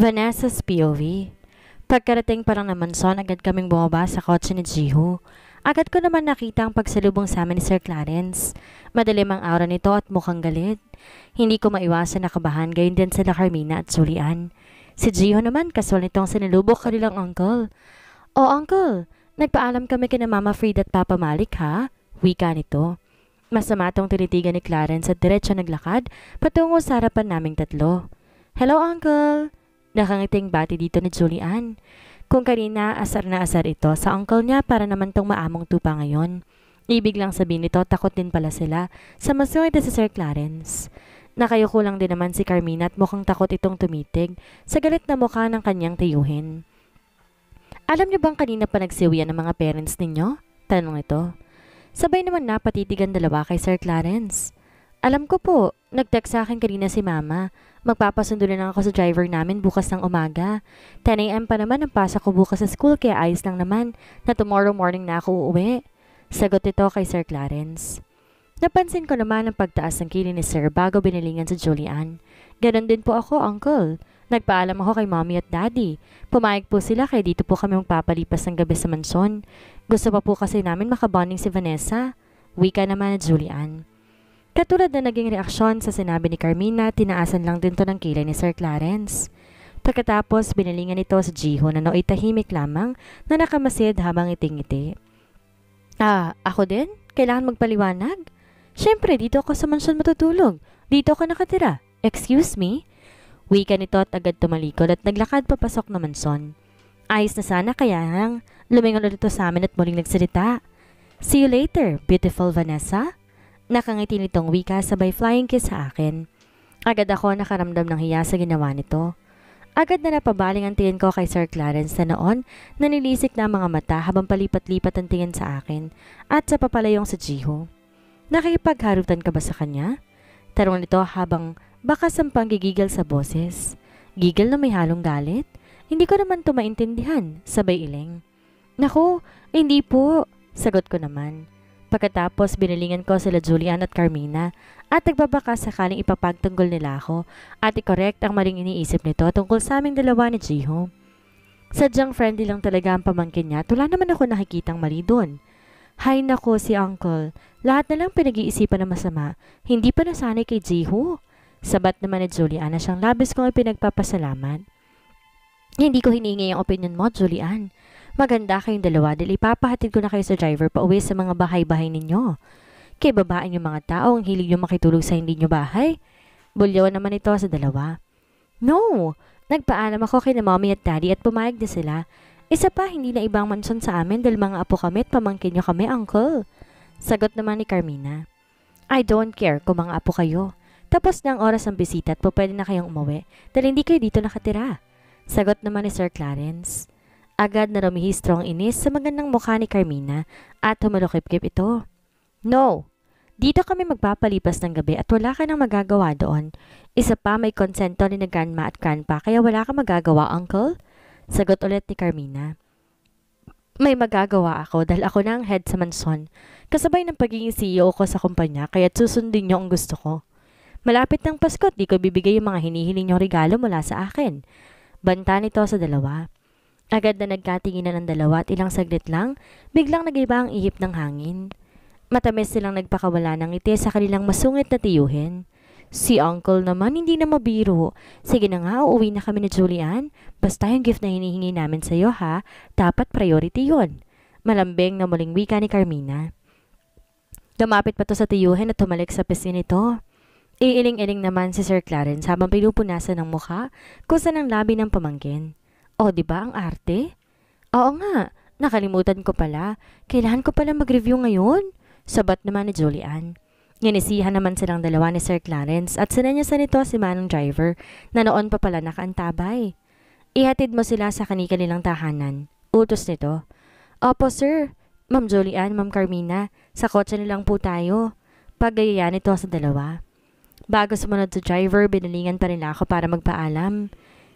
Vanessa's POV. Pagkarating pa lang naman son, agad kaming bumaba sa kotse ni Jihu. Agad ko naman nakita ang pagsalubong sa amin ni Sir Clarence. Madalim ang aura nito at mukhang galit. Hindi ko maiwasan na gayon din sila Carmina at Sulian. Si Jiho naman kaswal nitong sinalubok kanilang uncle. O oh, uncle, nagpaalam kami kina Mama Fried at Papa Malik ha? Wika nito. Masama tong tinitigan ni Clarence at diretso naglakad patungo sa harapan naming tatlo. Hello, Uncle! Nakangiting bati dito ni Julian. Kung kanina, asar na asar ito sa uncle niya para naman tong maamong tupa ngayon. Ibig lang sabihin nito, takot din pala sila sa masungit na si Sir Clarence. Nakayuko lang din naman si Carmina at mukhang takot itong tumitig sa galit na mukha ng kanyang tiyuhin. Alam niyo bang kanina pa nagsiwian ng mga parents ninyo? Tanong ito. Sabay naman na patitigan dalawa kay Sir Clarence. Alam ko po, nag-text sa akin kanina si mama. Magpapasundo na lang ako sa driver namin bukas ng umaga. 10am pa naman ang pasa ko bukas sa school kaya ayos lang naman na tomorrow morning na ako uuwi. Sagot ito kay Sir Clarence. Napansin ko naman ang pagtaas ng kilin ni Sir bago binilingan sa Julian. Ganon din po ako, Uncle. Nagpaalam ako kay Mommy at Daddy. Pumayag po sila kaya dito po kami magpapalipas ng gabi sa mansyon. Gusto pa po kasi namin makabonding si Vanessa. Wika naman at Julian. Katulad na naging reaksyon sa sinabi ni Carmina, tinaasan lang din to ng kilay ni Sir Clarence. Pagkatapos, binalingan nito si Jiho na nooy tahimik lamang na nakamasid habang itingiti. Ah, ako din? Kailangan magpaliwanag? Siyempre, dito ako sa mansyon matutulog. Dito ako nakatira. Excuse me? Wika nito at agad tumalikod at naglakad papasok na mansyon. Ayos na sana kaya nang lumingon ulit sa amin at muling nagsalita. See you later, beautiful Vanessa. Nakangiti nitong wika sabay flying kiss sa akin. Agad ako nakaramdam ng hiya sa ginawa nito. Agad na napabaling ang tingin ko kay Sir Clarence na noon nanilisik na mga mata habang palipat-lipat ang tingin sa akin at sa papalayong sa Jiho. Nakikipagharutan ka ba sa kanya? Tarong nito habang baka sampang panggigigil sa boses. Gigil na may halong galit? Hindi ko naman to maintindihan, sabay iling. Naku, hindi po, sagot ko naman. Pagkatapos binilingan ko sila Julian at Carmina at nagbabaka sakaling ipapagtunggol nila ako at i-correct ang maling iniisip nito tungkol sa aming dalawa ni Jiho. Sadyang friendly lang talaga ang pamangkin niya at wala naman ako nakikitang mali doon. Hay nako si Uncle, lahat na lang pinag-iisipan na masama, hindi pa nasanay kay Jiho. Sabat naman ni Julian na siyang labis kong ipinagpapasalamat. Hindi ko hiningi ang opinion mo, Julian. Maganda kayong dalawa dahil ipapahatid ko na kayo sa driver pa uwi sa mga bahay-bahay ninyo. Kay babaan yung mga tao, ang hilig yung makitulog sa hindi nyo bahay. Bulyawan naman ito sa dalawa. No! Nagpaalam ako kay na mommy at daddy at pumayag na sila. Isa pa, hindi na ibang mansyon sa amin dahil mga apo kami at pamangkin nyo kami, uncle. Sagot naman ni Carmina. I don't care kung mga apo kayo. Tapos na ang oras ng bisita at po pwede na kayong umuwi dahil hindi kayo dito nakatira. Sagot naman ni Sir Clarence. Agad na rumihistro ang inis sa magandang mukha ni Carmina at humulukip kip ito. No! Dito kami magpapalipas ng gabi at wala ka nang magagawa doon. Isa pa may konsento ni na grandma at grandpa kaya wala ka magagawa, uncle? Sagot ulit ni Carmina. May magagawa ako dahil ako na ang head sa manson. Kasabay ng pagiging CEO ko sa kumpanya kaya susundin niyo ang gusto ko. Malapit ng Pasko di ko bibigay yung mga hinihiling niyong regalo mula sa akin. Banta nito sa dalawa. Agad na nagkatinginan ang dalawa at ilang saglit lang, biglang nagiba ang ihip ng hangin. Matamis silang nagpakawala ng ngiti sa kanilang masungit na tiyuhin. Si uncle naman hindi na mabiro. Sige na nga, uuwi na kami ni Julian. Basta yung gift na hinihingi namin sa iyo ha, dapat priority yon. Malambing na muling wika ni Carmina. Lumapit pa to sa tiyuhin at tumalik sa pisin ito. Iiling-iling naman si Sir Clarence habang pinupunasan ng mukha kung saan ang labi ng pamangkin. O, di ba ang arte? Oo nga, nakalimutan ko pala. Kailan ko pala mag-review ngayon. Sabat naman ni Julian. Nginisihan naman silang dalawa ni Sir Clarence at sinanyasan nito si Manong Driver na noon pa pala nakaantabay. Ihatid mo sila sa kanilang tahanan. Utos nito. Opo, sir. Ma'am Julian, Ma'am Carmina, sa kotse nilang po tayo. Pagayaya nito sa dalawa. Bago sumunod sa driver, binalingan pa nila ako para magpaalam.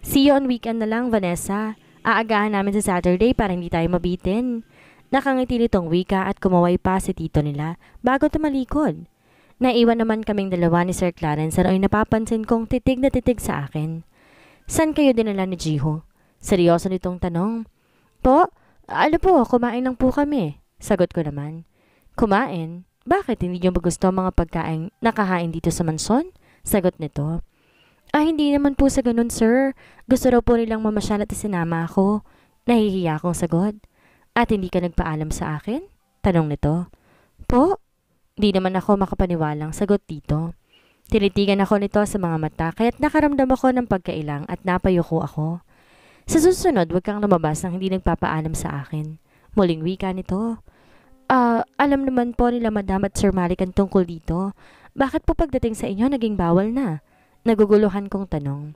See you on weekend na lang, Vanessa. Aagahan namin sa Saturday para hindi tayo mabitin. Nakangiti nitong wika at kumaway pa si tito nila bago tumalikod. Naiwan naman kaming dalawa ni Sir Clarence at ay napapansin kong titig na titig sa akin. San kayo dinala ni Jiho? Seryoso nitong tanong. Po, ano po, kumain lang po kami. Sagot ko naman. Kumain? Bakit hindi niyo magusto ang mga pagkain nakahain dito sa manson? Sagot nito. Ah, hindi naman po sa ganun, sir. Gusto raw po nilang mamasyal at isinama ako. Nahihiya akong sagot. At hindi ka nagpaalam sa akin? Tanong nito. Po? Hindi naman ako makapaniwalang sagot dito. Tinitigan ako nito sa mga mata kaya't nakaramdam ako ng pagkailang at napayuko ako. Sa susunod, huwag kang lumabas nang hindi nagpapaalam sa akin. Muling wika nito. Ah, uh, alam naman po nila Madam at Sir Malik ang tungkol dito. Bakit po pagdating sa inyo naging bawal na? Naguguluhan kong tanong.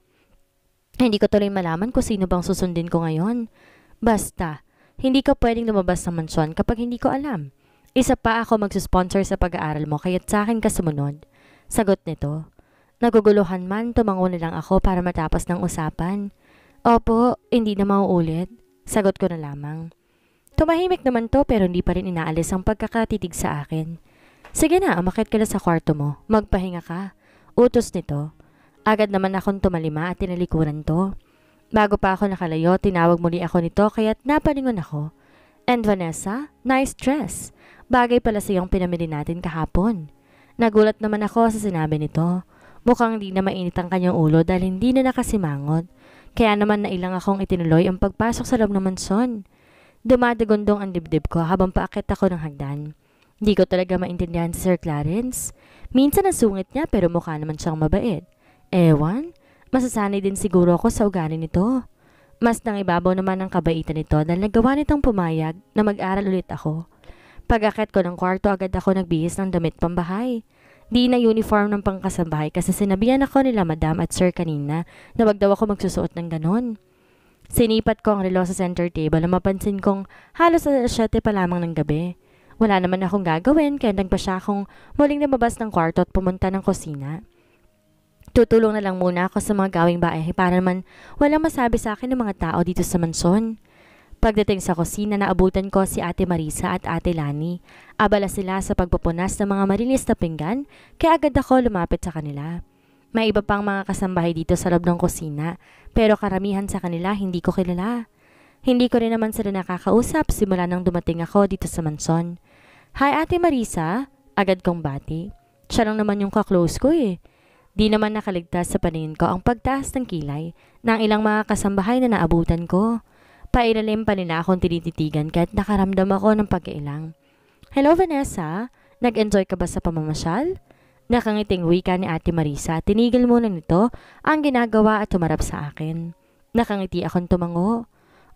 Hindi ko tuloy malaman kung sino bang susundin ko ngayon. Basta, hindi ka pwedeng lumabas sa mansyon kapag hindi ko alam. Isa pa ako magsusponsor sa pag-aaral mo kaya't sa akin ka sumunod. Sagot nito. Naguguluhan man, tumango na lang ako para matapos ng usapan. Opo, hindi na mauulit. Sagot ko na lamang. Tumahimik naman to pero hindi pa rin inaalis ang pagkakatitig sa akin. Sige na, umakit ka na sa kwarto mo. Magpahinga ka. Utos nito. Agad naman akong tumalima at tinalikuran to. Bago pa ako nakalayo, tinawag muli ako nito kaya't napalingon ako. And Vanessa, nice dress. Bagay pala sa iyong pinamili natin kahapon. Nagulat naman ako sa sinabi nito. Mukhang di na mainit ang kanyang ulo dahil hindi na nakasimangot. Kaya naman nailang akong itinuloy ang pagpasok sa loob ng mansyon. Dumadagundong ang dibdib ko habang paakit ako ng hagdan. Hindi ko talaga maintindihan si Sir Clarence. Minsan ang sungit niya pero mukha naman siyang mabait. Ewan, masasanay din siguro ako sa ugali nito. Mas nangibabaw naman ang kabaitan nito dahil nagawa nitong pumayag na mag-aral ulit ako. Pag-akit ko ng kwarto agad ako nagbihis ng damit pambahay. Di na uniform ng pangkasambahay kasi sinabihan ako nila madam at sir kanina na wag daw ako magsusuot ng ganon. Sinipat ko ang relo sa center table na mapansin kong halos sa 7 pa lamang ng gabi. Wala naman akong gagawin kaya nagpa siya akong muling nababas ng kwarto at pumunta ng kusina. Tutulong na lang muna ako sa mga gawing bahay para naman walang masabi sa akin ng mga tao dito sa mansyon. Pagdating sa kusina, naabutan ko si Ate Marisa at Ate Lani. Abala sila sa pagpupunas ng mga marinis na pinggan, kaya agad ako lumapit sa kanila. May iba pang mga kasambahay dito sa loob ng kusina, pero karamihan sa kanila hindi ko kilala. Hindi ko rin naman sila nakakausap simula nang dumating ako dito sa manson. Hi Ate Marisa, agad kong bati. Siya lang naman yung kaklose ko eh. Di naman nakaligtas sa paningin ko ang pagtaas ng kilay ng ilang mga kasambahay na naabutan ko. Pailalim pa nila akong tinititigan kahit nakaramdam ako ng pag-iilang. Hello Vanessa, nag-enjoy ka ba sa pamamasyal? Nakangiting wika ni Ate Marisa, tinigil muna nito ang ginagawa at tumarap sa akin. Nakangiti akong tumango.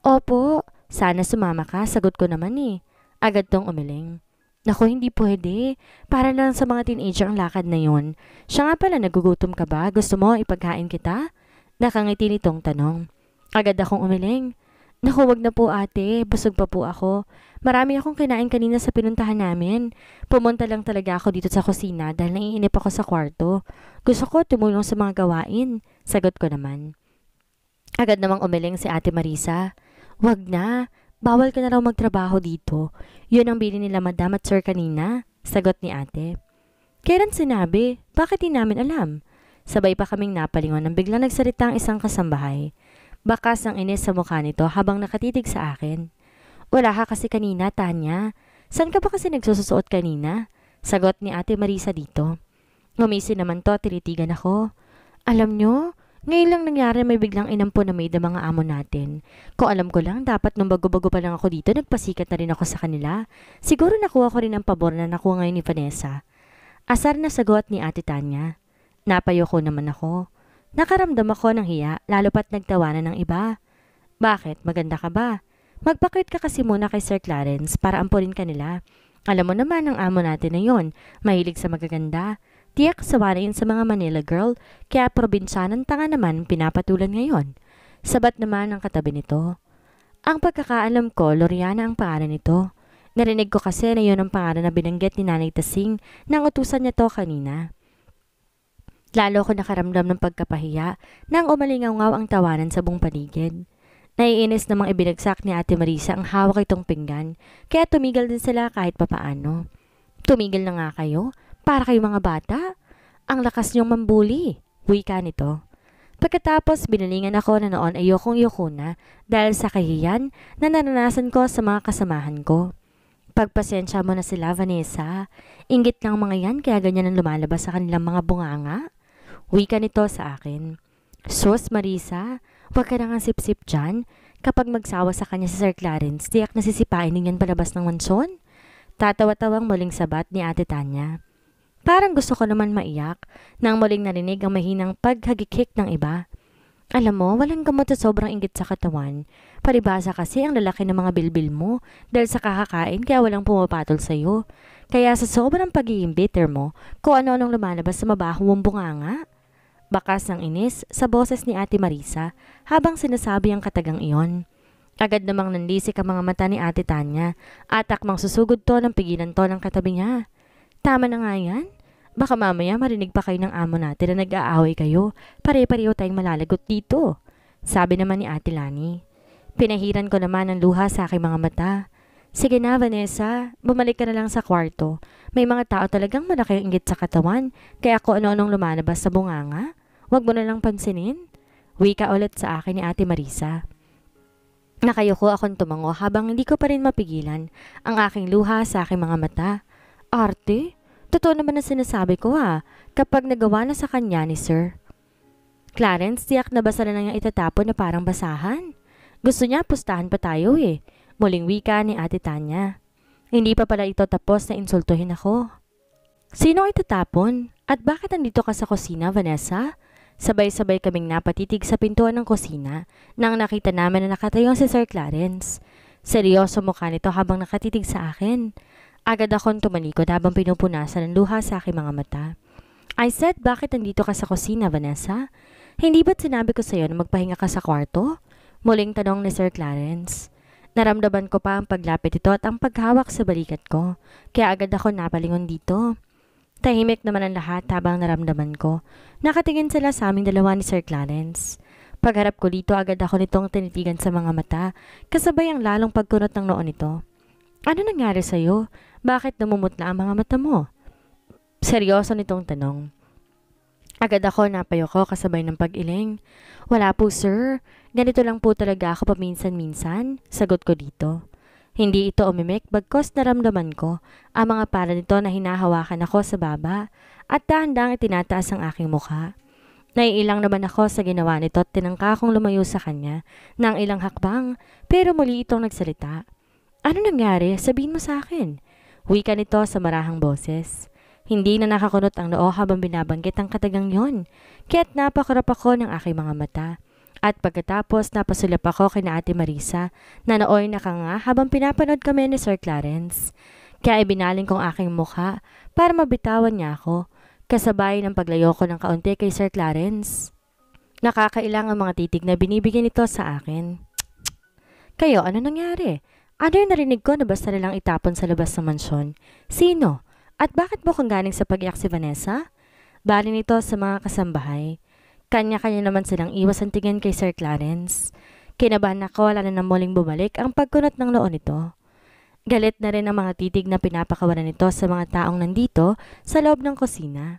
Opo, sana sumama ka, sagot ko naman eh. Agad tong umiling. Naku, hindi pwede. Para lang sa mga teenager ang lakad na yon. Siya nga pala, nagugutom ka ba? Gusto mo ipagkain kita? Nakangiti nitong tanong. Agad akong umiling. Naku, wag na po ate. Busog pa po ako. Marami akong kinain kanina sa pinuntahan namin. Pumunta lang talaga ako dito sa kusina dahil naiinip ako sa kwarto. Gusto ko tumulong sa mga gawain. Sagot ko naman. Agad namang umiling si ate Marisa. Wag na. Bawal ka na raw magtrabaho dito. Yun ang bili nila madam at sir kanina, sagot ni ate. Kailan sinabi? Bakit di namin alam? Sabay pa kaming napalingon nang biglang nagsalita ang isang kasambahay. Bakas ang inis sa mukha nito habang nakatitig sa akin. Wala ka kasi kanina, Tanya. San ka ba kasi nagsususuot kanina? Sagot ni Ate Marisa dito. Ngumisi naman to, tinitigan ako. Alam nyo, ngayon lang nangyari may biglang inampo na maid mga amo natin. Kung alam ko lang, dapat nung bago-bago pa lang ako dito, nagpasikat na rin ako sa kanila. Siguro nakuha ko rin ang pabor na nakuha ngayon ni Vanessa. Asar na sagot ni Ate Tanya. Napayoko naman ako. Nakaramdam ako ng hiya, lalo pat nagtawanan ng iba. Bakit? Maganda ka ba? Magpakit ka kasi muna kay Sir Clarence para ampunin ka nila. Alam mo naman ang amo natin na yon, mahilig sa magaganda. Tiyak sawa sa mga Manila girl, kaya probinsyanang tanga naman pinapatulan ngayon. Sabat naman ang katabi nito. Ang pagkakaalam ko, Loriana ang pangalan nito. Narinig ko kasi na yun ang pangalan na binanggit ni Nanay Tasing nang utusan niya to kanina. Lalo ko nakaramdam ng pagkapahiya nang umalingaw ang tawanan sa buong paligid. Naiinis namang ibinagsak ni Ate Marisa ang hawak itong pinggan, kaya tumigil din sila kahit papaano. Tumigil na nga kayo, para kay mga bata, ang lakas niyong mambuli, wika nito. Pagkatapos, binalingan ako na noon ay yokong-yoko na dahil sa kahiyan na naranasan ko sa mga kasamahan ko. Pagpasensya mo na sila, Vanessa. Ingit lang mga yan kaya ganyan ang lumalabas sa kanilang mga bunganga. Wika nito sa akin. Sus, Marisa, huwag ka nang sip-sip dyan. Kapag magsawa sa kanya si Sir Clarence, tiyak na sisipain din palabas ng mansyon. Tatawa-tawang muling sabat ni Ate Tanya. Parang gusto ko naman maiyak nang muling narinig ang mahinang paghagikik ng iba. Alam mo, walang gamot sa sobrang inggit sa katawan. Paribasa kasi ang lalaki ng mga bilbil mo dahil sa kakakain kaya walang pumapatol sa'yo. Kaya sa sobrang pagiging bitter mo, kung ano-anong lumalabas sa mabaho mong bunganga. Bakas ng inis sa boses ni Ate Marisa habang sinasabi ang katagang iyon. Agad namang nanlisik ang mga mata ni Ate Tanya at akmang susugod to ng pigilan to ng katabi niya. Tama na nga yan. Baka mamaya marinig pa kayo ng amo natin na nag-aaway kayo. Pare-pareho tayong malalagot dito. Sabi naman ni Ate Lani. Pinahiran ko naman ang luha sa aking mga mata. Sige na, Vanessa. Bumalik ka na lang sa kwarto. May mga tao talagang malaki ang inggit sa katawan, kaya ako ano-anong lumalabas sa bunganga. Huwag mo na lang pansinin. Wika ulit sa akin ni Ate Marisa. Nakayoko akong tumango habang hindi ko pa rin mapigilan ang aking luha sa aking mga mata. Arte? Totoo naman ang sinasabi ko ha, ah, kapag nagawa na sa kanya ni Sir. Clarence, tiyak na basa na niyang itatapon na parang basahan. Gusto niya pustahan pa tayo eh. Muling wika ni Ate Tanya. Hindi pa pala ito tapos na insultuhin ako. Sino ay tatapon? At bakit nandito ka sa kusina, Vanessa? Sabay-sabay kaming napatitig sa pintuan ng kusina nang nakita namin na nakatayo si Sir Clarence. Seryoso mukha nito habang nakatitig sa akin. Agad akong tumalikod habang pinupunasan ang luha sa aking mga mata. I said, bakit nandito ka sa kusina, Vanessa? Hindi ba't sinabi ko sa iyo na magpahinga ka sa kwarto? Muling tanong ni Sir Clarence. Naramdaman ko pa ang paglapit ito at ang paghawak sa balikat ko, kaya agad ako napalingon dito. Tahimik naman ang lahat habang naramdaman ko. Nakatingin sila sa aming dalawa ni Sir Clarence. Pagharap ko dito, agad ako nitong tinitigan sa mga mata, kasabay ang lalong pagkunot ng noon nito. Ano nangyari sa'yo? Bakit namumutla ang mga mata mo? Seryoso nitong tanong. Agad ako napayo kasabay ng pag-iling. Wala po sir, ganito lang po talaga ako paminsan-minsan, sagot ko dito. Hindi ito umimik bagkos naramdaman ko ang mga para nito na hinahawakan ako sa baba at dahan-dahang itinataas ang aking mukha. Naiilang naman ako sa ginawa nito at tinangka kong lumayo sa kanya ng ilang hakbang pero muli itong nagsalita. Ano nangyari? Sabihin mo sa akin. Wika nito sa marahang boses. Hindi na nakakunot ang noo habang binabanggit ang katagang yon. Kaya't napakarap ako ng aking mga mata. At pagkatapos napasulap ako kay na Ate Marisa na nooy nakanga habang pinapanood kami ni Sir Clarence. Kaya ibinaling kong aking mukha para mabitawan niya ako, kasabay ng paglayo ko ng kaunti kay Sir Clarence. Nakakailang ang mga titig na binibigyan nito sa akin. Kayo, ano nangyari? Ano yung narinig ko na basta nilang itapon sa labas ng mansyon? Sino? At bakit mukhang galing sa pagyak si Vanessa? Bali nito sa mga kasambahay. Kanya-kanya naman silang iwas ang tingin kay Sir Clarence. Kinabahan ako wala na nang muling bumalik ang pagkunot ng loo nito. Galit na rin ang mga titig na pinapakawalan nito sa mga taong nandito sa loob ng kusina.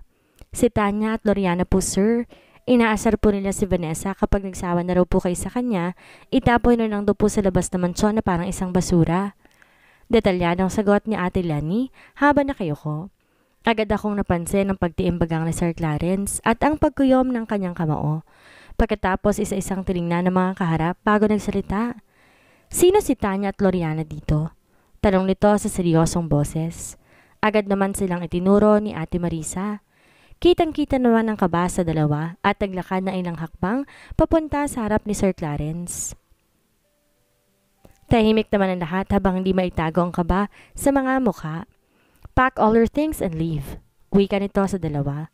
Si Tanya at Loriana po sir, Inaasar po nila si Vanessa kapag nagsawa na raw po kayo sa kanya, itapoy na lang daw po sa labas ng mansyon na parang isang basura. Detalyadong sagot ni Ate Lani haba na kayo ko. Agad akong napansin ang pagtiimbagang ni Sir Clarence at ang pagkuyom ng kanyang kamao. Pagkatapos isa-isang tinignan ng mga kaharap bago nagsalita. Sino si Tanya at Loriana dito? Tanong nito sa seryosong boses. Agad naman silang itinuro ni Ate Marisa. Kitang-kita naman ang kabasa dalawa at naglakad na ilang hakbang papunta sa harap ni Sir Clarence. Tahimik naman ang lahat habang hindi maitago ang kaba sa mga mukha. Pack all your things and leave. Wika nito sa dalawa.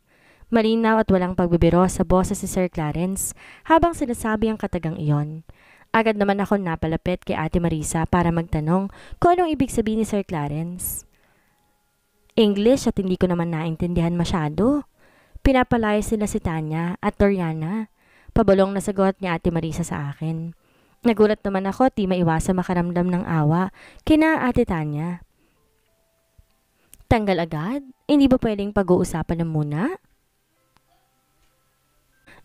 Malinaw at walang pagbibiro sa boses si Sir Clarence habang sinasabi ang katagang iyon. Agad naman ako napalapit kay Ate Marisa para magtanong kung anong ibig sabihin ni Sir Clarence. English at hindi ko naman naintindihan masyado. Pinapalayas nila si Tanya at Doriana. Pabalong na sagot ni Ate Marisa sa akin. Nagulat naman ako di maiwasan makaramdam ng awa kina Ate Tanya. Tanggal agad? Hindi ba pwedeng pag-uusapan na muna?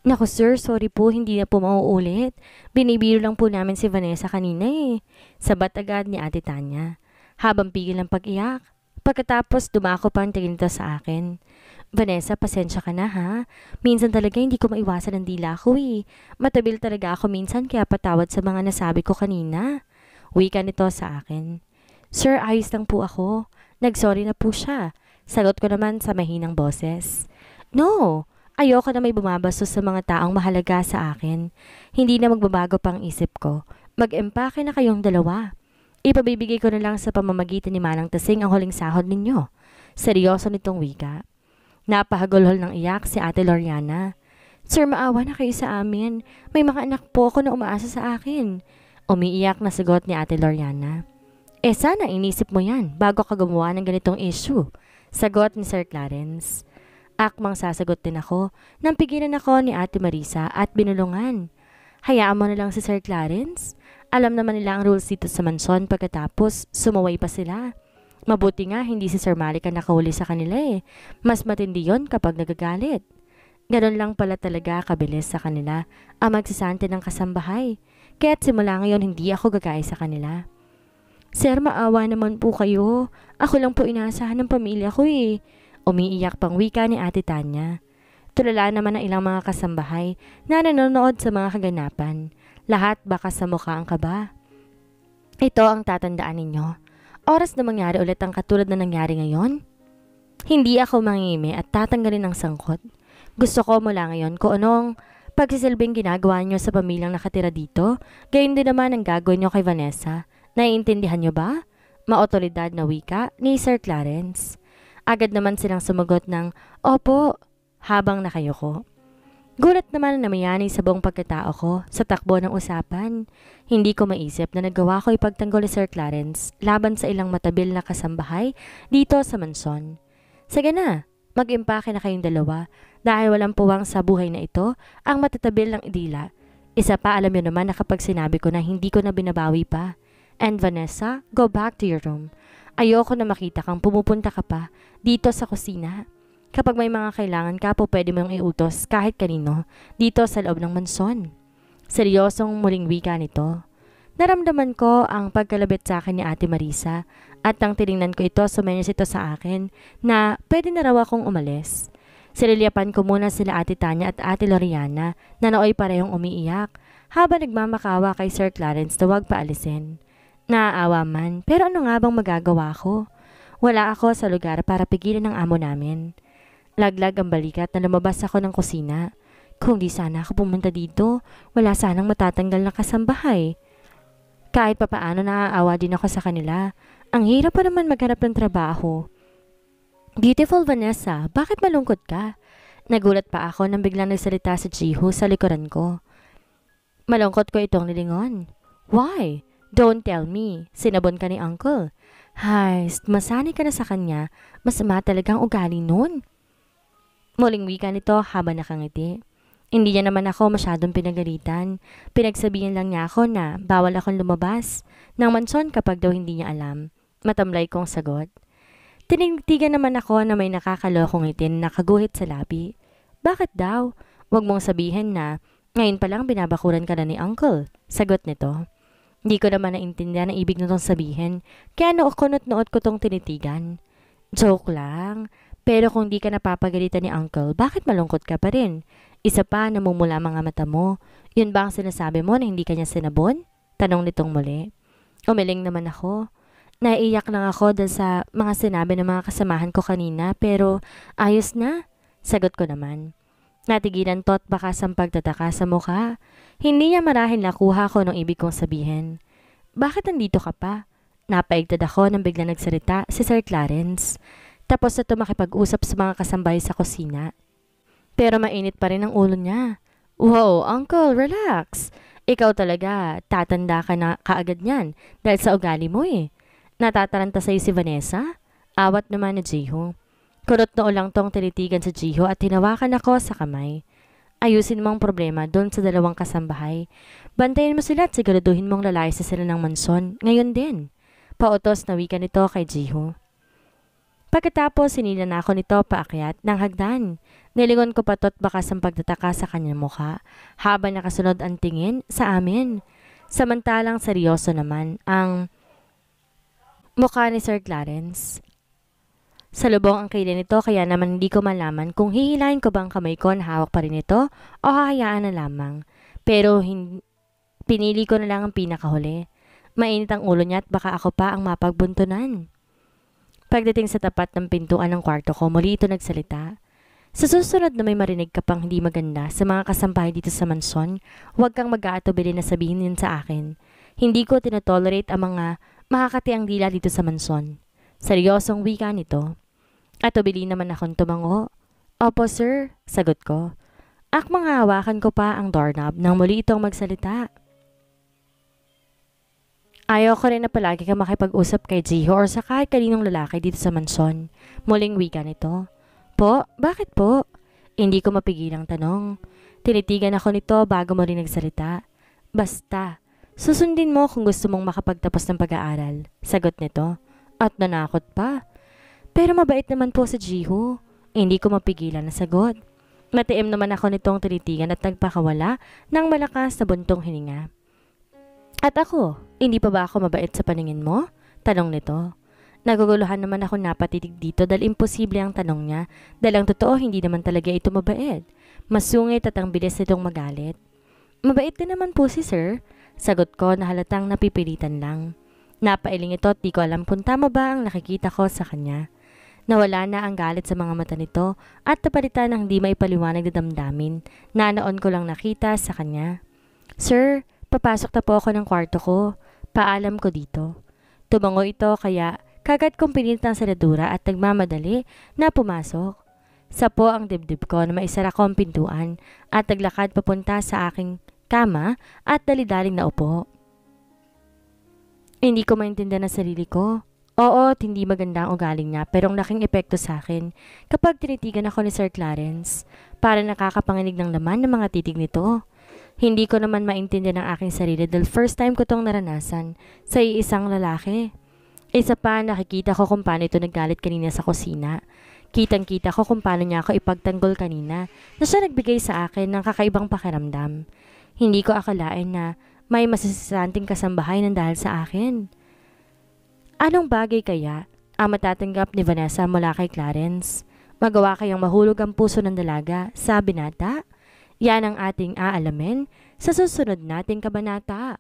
Naku sir, sorry po, hindi na po mauulit. Binibiro lang po namin si Vanessa kanina eh. Sabat agad ni Ate Tanya. Habang pigil ang pag-iyak. Pagkatapos dumako pa ang sa akin. Vanessa, pasensya ka na ha. Minsan talaga hindi ko maiwasan ang dila ko eh. Matabil talaga ako minsan kaya patawad sa mga nasabi ko kanina. Wika nito sa akin. Sir, ayos lang po ako. Nagsorry na po siya. Sagot ko naman sa mahinang boses. No, ayoko na may bumabastos sa mga taong mahalaga sa akin. Hindi na magbabago pang isip ko. Mag-empake na kayong dalawa. Ipabibigay ko na lang sa pamamagitan ni Manang Tasing ang huling sahod ninyo. Seryoso nitong wika. Napahagulhol ng iyak si ate Loriana. Sir, maawa na kayo sa amin. May mga anak po ako na umaasa sa akin. Umiiyak na sagot ni ate Loriana. Eh sana inisip mo yan bago ka gumawa ng ganitong issue. Sagot ni Sir Clarence. Akmang sasagot din ako nang pigilan ako ni ate Marisa at binulungan. Hayaan mo na lang si Sir Clarence. Alam naman nila ang rules dito sa mansyon pagkatapos sumaway pa sila. Mabuti nga hindi si Sir Malik ang nakahuli sa kanila eh. Mas matindi yon kapag nagagalit. Ganon lang pala talaga kabilis sa kanila ang magsisante ng kasambahay. Kaya't simula ngayon hindi ako gagaya sa kanila. Sir, maawa naman po kayo. Ako lang po inaasahan ng pamilya ko eh. Umiiyak pang wika ni Ate Tanya. Tulala naman ang ilang mga kasambahay na nanonood sa mga kaganapan. Lahat baka sa mukha ang kaba. Ito ang tatandaan ninyo oras na mangyari ulit ang katulad na nangyari ngayon? Hindi ako mangimi at tatanggalin ang sangkot. Gusto ko mula ngayon kung anong pagsisilbing ginagawa niyo sa pamilyang nakatira dito, gayon din naman ang gagawin niyo kay Vanessa. Naiintindihan niyo ba? Maotoridad na wika ni Sir Clarence. Agad naman silang sumagot ng, Opo, habang nakayo ko. Gulat naman na namayani sa buong pagkatao ko sa takbo ng usapan. Hindi ko maisip na nagawa ko ipagtanggol ni Sir Clarence laban sa ilang matabil na kasambahay dito sa mansyon. Sige na, mag-impake na kayong dalawa dahil walang puwang sa buhay na ito ang matatabil ng idila. Isa pa alam niyo naman na kapag sinabi ko na hindi ko na binabawi pa. And Vanessa, go back to your room. Ayoko na makita kang pumupunta ka pa dito sa kusina. Kapag may mga kailangan ka po, pwede mo yung iutos kahit kanino dito sa loob ng mansyon. Seryosong muling wika nito. Naramdaman ko ang pagkalabit sa akin ni Ate Marisa at nang tinignan ko ito, sumenyos ito sa akin na pwede na raw akong umalis. Sililyapan ko muna sila Ate Tanya at Ate Loriana na nooy parehong umiiyak habang nagmamakawa kay Sir Clarence na huwag paalisin. Naaawa man, pero ano nga bang magagawa ko? Wala ako sa lugar para pigilan ng amo namin. Laglag ang balikat na lumabas ako ng kusina. Kung di sana ako pumunta dito, wala sanang matatanggal na kasambahay. Kahit papaano naaawa din ako sa kanila, ang hirap pa naman maghanap ng trabaho. Beautiful Vanessa, bakit malungkot ka? Nagulat pa ako nang biglang nagsalita si Jiho sa likuran ko. Malungkot ko itong nilingon. Why? Don't tell me. Sinabon ka ni Uncle. Heist, masani ka na sa kanya. Masama talagang ugali nun. Muling wika nito habang nakangiti. Hindi niya naman ako masyadong pinagalitan. Pinagsabihan lang niya ako na bawal akong lumabas ng mansyon kapag daw hindi niya alam. Matamlay kong sagot. Tinigtigan naman ako na may nakakalokong itin na nakaguhit sa labi. Bakit daw? Huwag mong sabihin na ngayon pa lang binabakuran ka na ni uncle. Sagot nito. Hindi ko naman naintindihan ang ibig nitong sabihin, kaya noot ko noot ko tong tinitigan. Joke lang. Pero kung di ka napapagalitan ni uncle, bakit malungkot ka pa rin? Isa pa, namumula mga mata mo. Yun ba ang sinasabi mo na hindi kanya sinabon? Tanong nitong muli. Umiling naman ako. Naiiyak lang ako dahil sa mga sinabi ng mga kasamahan ko kanina pero ayos na. Sagot ko naman. Natigilan to at baka sa pagtataka sa mukha. Hindi niya marahin nakuha ko nung ibig kong sabihin. Bakit nandito ka pa? Napaigtad ako nang bigla nagsalita si Sir Clarence. Tapos na tumakipag-usap sa mga kasambahay sa kusina. Pero mainit pa rin ang ulo niya. Wow, uncle, relax. Ikaw talaga, tatanda ka na kaagad niyan dahil sa ugali mo eh. Natataranta sa'yo si Vanessa? Awat naman ni Jiho. Kurot na ulang tong tinitigan sa Jiho at hinawakan ako sa kamay. Ayusin mo ang problema doon sa dalawang kasambahay. Bantayan mo sila at siguraduhin mong lalaki sa sila ng mansyon ngayon din. Pautos na wika nito kay Jiho. Pagkatapos, sinila na ako nito paakyat ng hagdan. Nilingon ko pato't bakas ang pagtataka sa kanyang mukha habang nakasunod ang tingin sa amin. Samantalang seryoso naman ang mukha ni Sir Clarence. Sa lubong ang kilay nito kaya naman hindi ko malaman kung hihilahin ko bang kamay ko na hawak pa rin ito o hahayaan na lamang. Pero pinili ko na lang ang pinakahuli. Mainit ang ulo niya at baka ako pa ang mapagbuntunan. Pagdating sa tapat ng pintuan ng kwarto ko, muli ito nagsalita. Sa susunod na may marinig ka pang hindi maganda sa mga kasampahay dito sa mansyon, huwag kang mag-aatubili na sabihin yun sa akin. Hindi ko tinotolerate ang mga makakatiang dila dito sa mansyon. Seryosong wika nito. Atubili naman akong tumango. Opo sir, sagot ko. Akmang hawakan ko pa ang doorknob nang muli itong magsalita. Ayoko rin na palagi ka makipag-usap kay Jiho or sa kahit kaninong lalaki dito sa mansyon. Muling wika nito. Po, bakit po? Hindi ko mapigil ang tanong. Tinitigan ako nito bago mo rin nagsalita. Basta, susundin mo kung gusto mong makapagtapos ng pag-aaral. Sagot nito. At nanakot pa. Pero mabait naman po si Jiho. Hindi ko mapigilan na sagot. Matiim naman ako nitong tinitigan at nagpakawala ng malakas na buntong hininga. At ako, hindi pa ba ako mabait sa paningin mo? Tanong nito. Naguguluhan naman ako napatitig dito dahil imposible ang tanong niya dahil ang totoo hindi naman talaga ito mabait. Masungit at ang bilis nitong magalit. Mabait din naman po si sir. Sagot ko na halatang napipilitan lang. Napailing ito at di ko alam kung tama ba ang nakikita ko sa kanya. Nawala na ang galit sa mga mata nito at napalitan ng di may paliwanag na damdamin na noon ko lang nakita sa kanya. Sir, papasok na po ako ng kwarto ko. Paalam ko dito. Tumango ito kaya kagad kong pinint ng saradura at nagmamadali na pumasok. Sapo ang dibdib ko na maisara ko ang pintuan at naglakad papunta sa aking kama at dalidaling na upo. Hindi ko maintindihan na sarili ko. Oo, hindi maganda ang ugaling niya pero ang laking epekto sa akin kapag tinitigan ako ni Sir Clarence para nakakapanginig ng laman ng mga titig nito. Hindi ko naman maintindihan ang aking sarili dahil first time ko tong naranasan sa iisang lalaki. Isa pa, nakikita ko kung paano ito naggalit kanina sa kusina. Kitang-kita ko kung paano niya ako ipagtanggol kanina na siya nagbigay sa akin ng kakaibang pakiramdam. Hindi ko akalain na may masisanting kasambahay ng dahil sa akin. Anong bagay kaya ang matatanggap ni Vanessa mula kay Clarence? Magawa kayang mahulog ang puso ng dalaga sabi nata. Yan ang ating aalamin sa susunod nating kabanata.